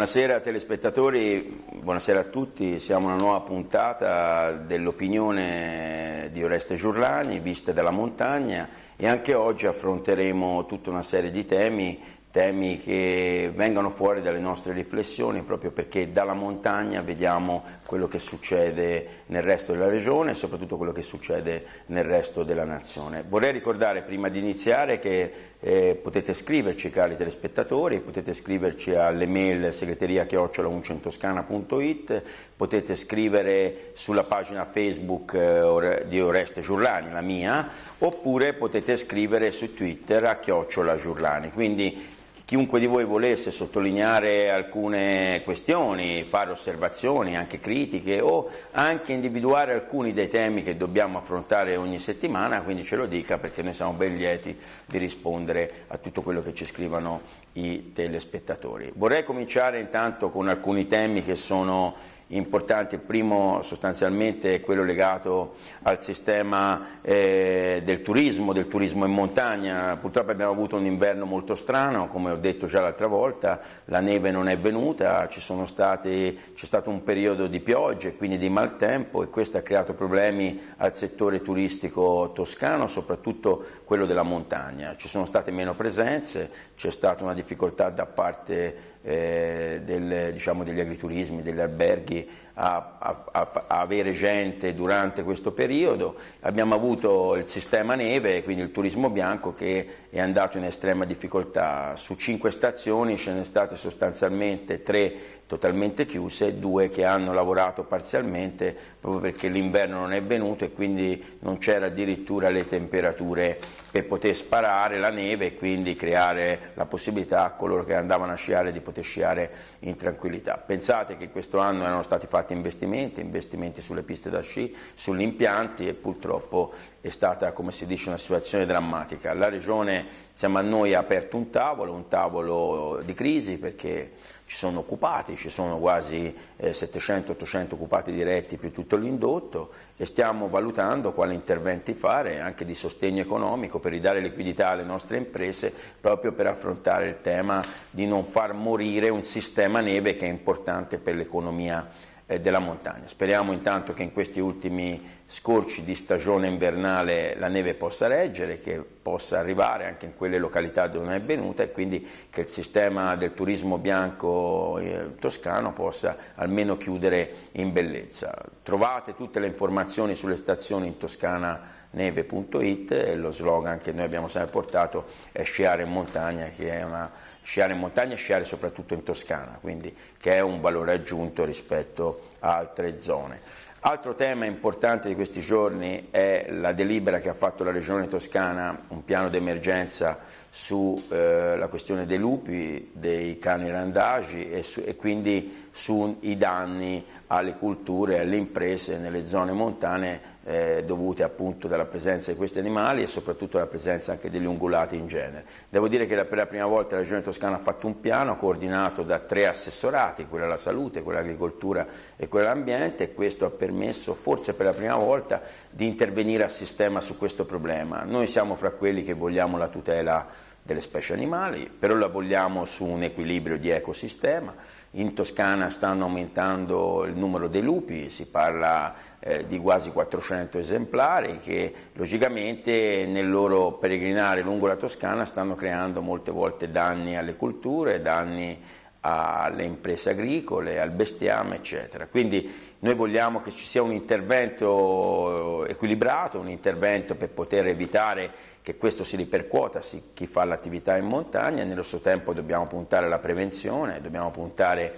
Buonasera telespettatori, buonasera a tutti, siamo una nuova puntata dell'opinione di Oreste Giurlani, Viste dalla montagna e anche oggi affronteremo tutta una serie di temi, temi che vengono fuori dalle nostre riflessioni proprio perché dalla montagna vediamo quello che succede nel resto della regione e soprattutto quello che succede nel resto della nazione. Vorrei ricordare prima di iniziare che eh, potete scriverci cari telespettatori, potete scriverci mail segreteria chiocciolauncentoscana.it, potete scrivere sulla pagina Facebook eh, di Oreste Giurlani, la mia, oppure potete scrivere su Twitter a chiocciola Giurlani. Quindi chiunque di voi volesse sottolineare alcune questioni, fare osservazioni, anche critiche o anche individuare alcuni dei temi che dobbiamo affrontare ogni settimana, quindi ce lo dica perché noi siamo ben lieti di rispondere a tutto quello che ci scrivono i telespettatori. Vorrei cominciare intanto con alcuni temi che sono importanti, il primo sostanzialmente è quello legato al sistema eh, del turismo, del turismo in montagna, purtroppo abbiamo avuto un inverno molto strano, come ho detto già l'altra volta, la neve non è venuta, stati, c'è stato un periodo di piogge, quindi di maltempo e questo ha creato problemi al settore turistico toscano, soprattutto quello della montagna, ci sono state meno presenze, c'è stata una difficoltà da parte eh, del, diciamo, degli agriturismi, degli alberghi a, a, a, avere gente durante questo periodo, abbiamo avuto il sistema neve, quindi il turismo bianco che è andato in estrema difficoltà, su cinque stazioni ce ne state sostanzialmente tre totalmente chiuse, due che hanno lavorato parzialmente proprio perché l'inverno non è venuto e quindi non c'era addirittura le temperature per poter sparare la neve e quindi creare la possibilità a coloro che andavano a sciare di poter sciare in tranquillità. Pensate che questo anno erano stati fatti fatti investimenti, investimenti sulle piste da sci, sugli impianti e purtroppo è stata, come si dice, una situazione drammatica. La Regione, siamo a noi, ha aperto un tavolo, un tavolo di crisi perché ci sono occupati, ci sono quasi 700-800 eh, occupati diretti più tutto l'indotto e stiamo valutando quali interventi fare anche di sostegno economico per ridare liquidità alle nostre imprese proprio per affrontare il tema di non far morire un sistema neve che è importante per l'economia eh, della montagna. Speriamo intanto che in questi ultimi scorci di stagione invernale la neve possa reggere, che possa arrivare anche in quelle località dove non è venuta e quindi che il sistema del turismo bianco eh, toscano possa almeno chiudere in bellezza. Trovate tutte le informazioni sulle stazioni in toscananeve.it e lo slogan che noi abbiamo sempre portato è sciare in montagna che è una sciare in montagna e sciare soprattutto in Toscana, quindi che è un valore aggiunto rispetto a altre zone. Altro tema importante di questi giorni è la delibera che ha fatto la Regione Toscana, un piano d'emergenza sulla eh, questione dei lupi, dei cani randagi e, su, e quindi sui danni alle culture e alle imprese nelle zone montane eh, dovute appunto dalla presenza di questi animali e soprattutto alla presenza anche degli ungulati in genere. Devo dire che per la prima volta la Regione Toscana ha fatto un piano coordinato da tre assessorati, quella alla salute, quella all'agricoltura e quella all'ambiente e questo ha permesso forse per la prima volta di intervenire a sistema su questo problema. Noi siamo fra quelli che vogliamo la tutela delle specie animali, però la vogliamo su un equilibrio di ecosistema. In Toscana stanno aumentando il numero dei lupi, si parla eh, di quasi 400 esemplari che logicamente nel loro peregrinare lungo la Toscana stanno creando molte volte danni alle culture, danni alle imprese agricole, al bestiame, eccetera. Quindi noi vogliamo che ci sia un intervento eh, equilibrato, un intervento per poter evitare che questo si ripercuota su chi fa l'attività in montagna, nello stesso tempo dobbiamo puntare alla prevenzione, dobbiamo puntare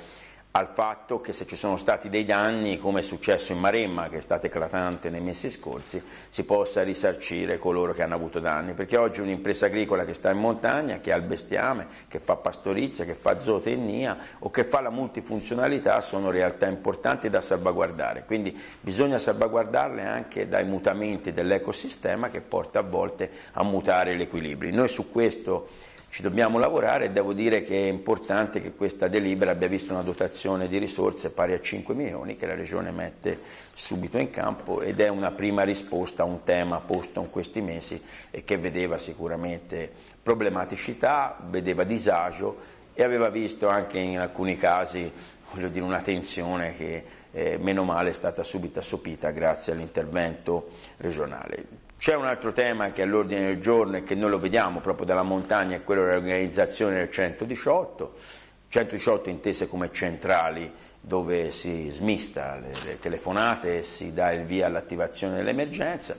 al fatto che se ci sono stati dei danni, come è successo in Maremma, che è stata eclatante nei mesi scorsi, si possa risarcire coloro che hanno avuto danni, perché oggi un'impresa agricola che sta in montagna, che ha il bestiame, che fa pastorizia, che fa zootecnia o che fa la multifunzionalità sono realtà importanti da salvaguardare, quindi bisogna salvaguardarle anche dai mutamenti dell'ecosistema che porta a volte a mutare gli equilibri. Noi su questo ci dobbiamo lavorare e devo dire che è importante che questa delibera abbia visto una dotazione di risorse pari a 5 milioni che la Regione mette subito in campo ed è una prima risposta a un tema posto in questi mesi e che vedeva sicuramente problematicità, vedeva disagio e aveva visto anche in alcuni casi dire, una tensione che eh, meno male è stata subito assopita grazie all'intervento regionale. C'è un altro tema che è all'ordine del giorno e che noi lo vediamo proprio dalla montagna, è quello dell'organizzazione del 118, 118 intese come centrali dove si smista le, le telefonate e si dà il via all'attivazione dell'emergenza.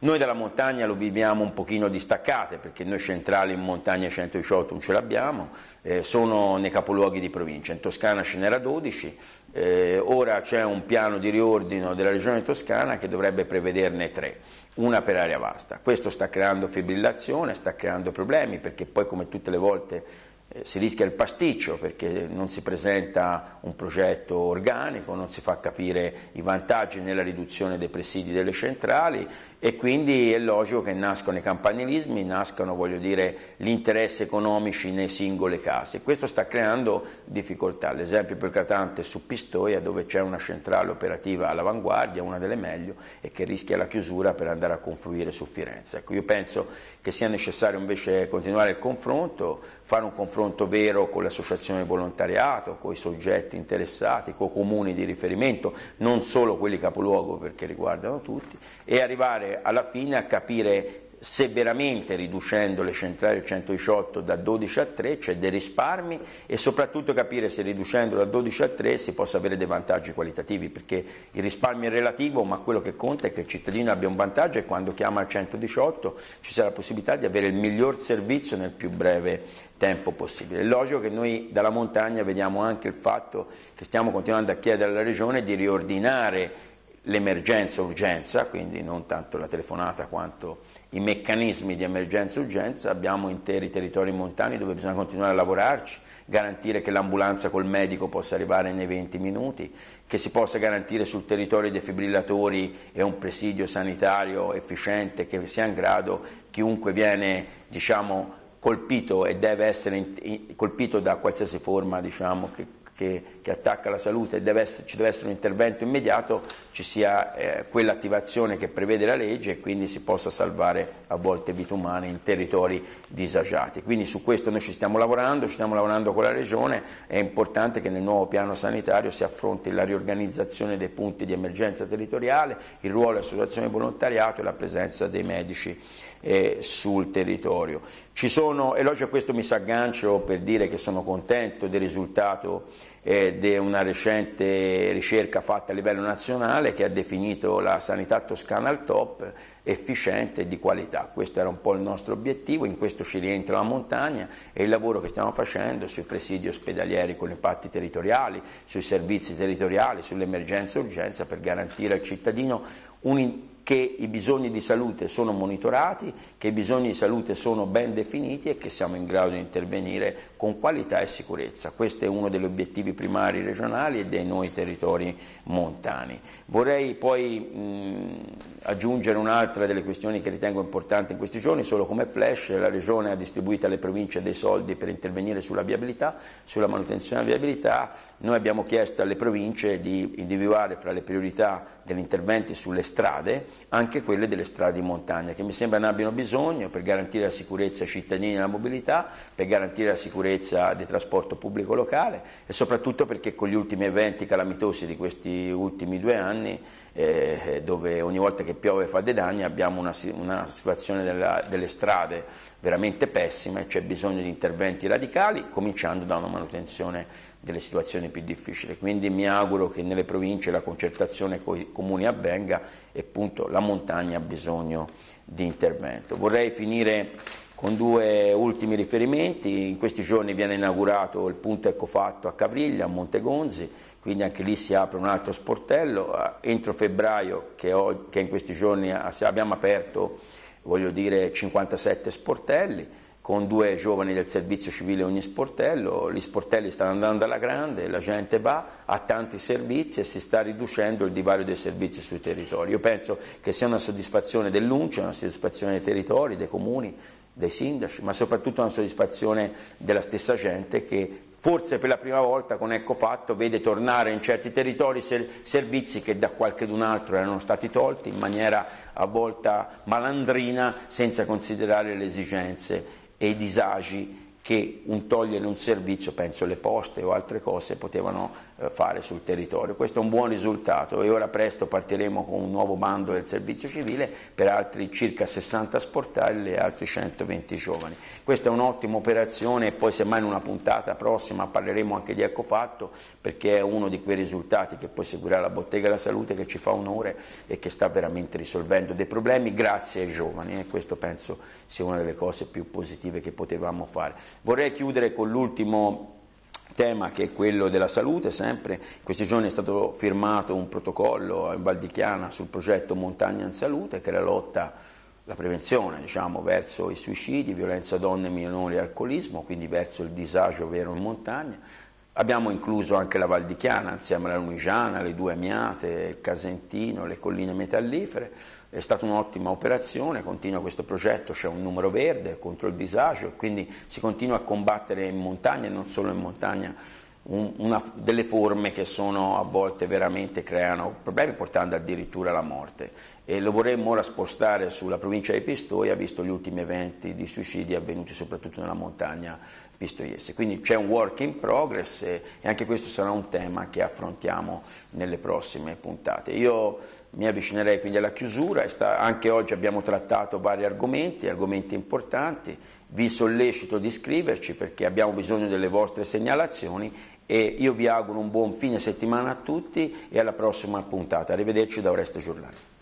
Noi dalla montagna lo viviamo un pochino distaccate perché noi centrali in montagna 118 non ce l'abbiamo, eh, sono nei capoluoghi di provincia, in Toscana ce n'era 12, eh, ora c'è un piano di riordino della regione toscana che dovrebbe prevederne tre una per area vasta. Questo sta creando fibrillazione, sta creando problemi perché poi come tutte le volte eh, si rischia il pasticcio perché non si presenta un progetto organico, non si fa capire i vantaggi nella riduzione dei presidi delle centrali e quindi è logico che nascono i campanilismi, nascono dire, gli interessi economici nei singoli casi. Questo sta creando difficoltà, l'esempio più eclatante è su Pistoia dove c'è una centrale operativa all'avanguardia, una delle meglio, e che rischia la chiusura per andare a confluire su Firenze. Ecco, io penso che sia necessario invece continuare il confronto, fare un confronto vero con l'associazione di volontariato, con i soggetti interessati, con i comuni di riferimento, non solo quelli capoluogo perché riguardano tutti, e arrivare alla fine a capire se veramente riducendo le centrali al 118 da 12 a 3 c'è dei risparmi e soprattutto capire se riducendo da 12 a 3 si possa avere dei vantaggi qualitativi perché il risparmio è relativo ma quello che conta è che il cittadino abbia un vantaggio e quando chiama al 118 ci sia la possibilità di avere il miglior servizio nel più breve tempo possibile. È logico che noi dalla montagna vediamo anche il fatto che stiamo continuando a chiedere alla Regione di riordinare l'emergenza-urgenza, quindi non tanto la telefonata quanto i meccanismi di emergenza-urgenza, abbiamo interi territori montani dove bisogna continuare a lavorarci, garantire che l'ambulanza col medico possa arrivare nei 20 minuti, che si possa garantire sul territorio dei defibrillatori e un presidio sanitario efficiente che sia in grado chiunque viene diciamo, colpito e deve essere colpito da qualsiasi forma diciamo, che che, che attacca la salute e deve essere, ci deve essere un intervento immediato, ci sia eh, quell'attivazione che prevede la legge e quindi si possa salvare a volte vite umane in territori disagiati. Quindi su questo noi ci stiamo lavorando, ci stiamo lavorando con la Regione, è importante che nel nuovo piano sanitario si affronti la riorganizzazione dei punti di emergenza territoriale, il ruolo dell'associazione volontariato e la presenza dei medici eh, sul territorio. Ci sono, e a questo mi s'aggancio per dire che sono contento del risultato eh, di una recente ricerca fatta a livello nazionale che ha definito la sanità toscana al top, efficiente e di qualità. Questo era un po' il nostro obiettivo, in questo ci rientra la montagna e il lavoro che stiamo facendo sui presidi ospedalieri con impatti territoriali, sui servizi territoriali, sull'emergenza e urgenza per garantire al cittadino un'intervento che i bisogni di salute sono monitorati, che i bisogni di salute sono ben definiti e che siamo in grado di intervenire con qualità e sicurezza. Questo è uno degli obiettivi primari regionali e dei noi territori montani. Vorrei poi mh, aggiungere un'altra delle questioni che ritengo importanti in questi giorni, solo come flash, la Regione ha distribuito alle province dei soldi per intervenire sulla viabilità, sulla manutenzione della viabilità, noi abbiamo chiesto alle province di individuare fra le priorità degli interventi sulle strade, anche quelle delle strade in montagna, che mi sembra ne abbiano bisogno per garantire la sicurezza ai cittadini e la mobilità, per garantire la sicurezza del trasporto pubblico locale e soprattutto perché con gli ultimi eventi calamitosi di questi ultimi due anni eh, dove ogni volta che piove fa dei danni, abbiamo una, una situazione della, delle strade veramente pessima e c'è bisogno di interventi radicali, cominciando da una manutenzione delle situazioni più difficili. Quindi mi auguro che nelle province la concertazione con i comuni avvenga e appunto la montagna ha bisogno di intervento. Vorrei finire con due ultimi riferimenti. In questi giorni viene inaugurato il punto Ecofatto a Cavriglia, a Montegonzi, quindi anche lì si apre un altro sportello. Ah, entro febbraio, che, ho, che in questi giorni abbiamo aperto, voglio dire, 57 sportelli, con due giovani del servizio civile ogni sportello, gli sportelli stanno andando alla grande, la gente va, ha tanti servizi e si sta riducendo il divario dei servizi sui territori. Io penso che sia una soddisfazione dell'UNCE, una soddisfazione dei territori, dei comuni, dei sindaci, ma soprattutto una soddisfazione della stessa gente che Forse per la prima volta con Ecco Fatto vede tornare in certi territori servizi che da qualchedun altro erano stati tolti in maniera a volte malandrina senza considerare le esigenze e i disagi che un togliere un servizio, penso le poste o altre cose, potevano eh, fare sul territorio. Questo è un buon risultato e ora presto partiremo con un nuovo bando del servizio civile per altri circa 60 sportelli e altri 120 giovani. Questa è un'ottima operazione e poi semmai in una puntata prossima parleremo anche di Ecofatto perché è uno di quei risultati che poi seguirà la Bottega della Salute che ci fa onore e che sta veramente risolvendo dei problemi grazie ai giovani e questo penso sia una delle cose più positive che potevamo fare. Vorrei chiudere con l'ultimo tema che è quello della salute, sempre in questi giorni è stato firmato un protocollo in Valdichiana sul progetto Montagna in Salute che è la lotta, la prevenzione diciamo, verso i suicidi, violenza donne, minori e alcolismo, quindi verso il disagio vero in montagna Abbiamo incluso anche la Val di Chiana, insieme alla Lumigiana, le due Amiate, il Casentino, le colline metallifere. È stata un'ottima operazione, continua questo progetto, c'è un numero verde contro il disagio, quindi si continua a combattere in montagna e non solo in montagna un, una, delle forme che sono a volte veramente creano problemi portando addirittura alla morte e lo vorremmo ora spostare sulla provincia di Pistoia visto gli ultimi eventi di suicidi avvenuti soprattutto nella montagna visto Quindi c'è un work in progress e, eh, e anche questo sarà un tema che affrontiamo nelle prossime puntate. Io mi avvicinerei quindi alla chiusura, anche oggi abbiamo trattato vari argomenti, argomenti importanti, vi sollecito di iscriverci perché abbiamo bisogno delle vostre segnalazioni e io vi auguro un buon fine settimana a tutti e alla prossima puntata. Arrivederci da Oreste Giornale.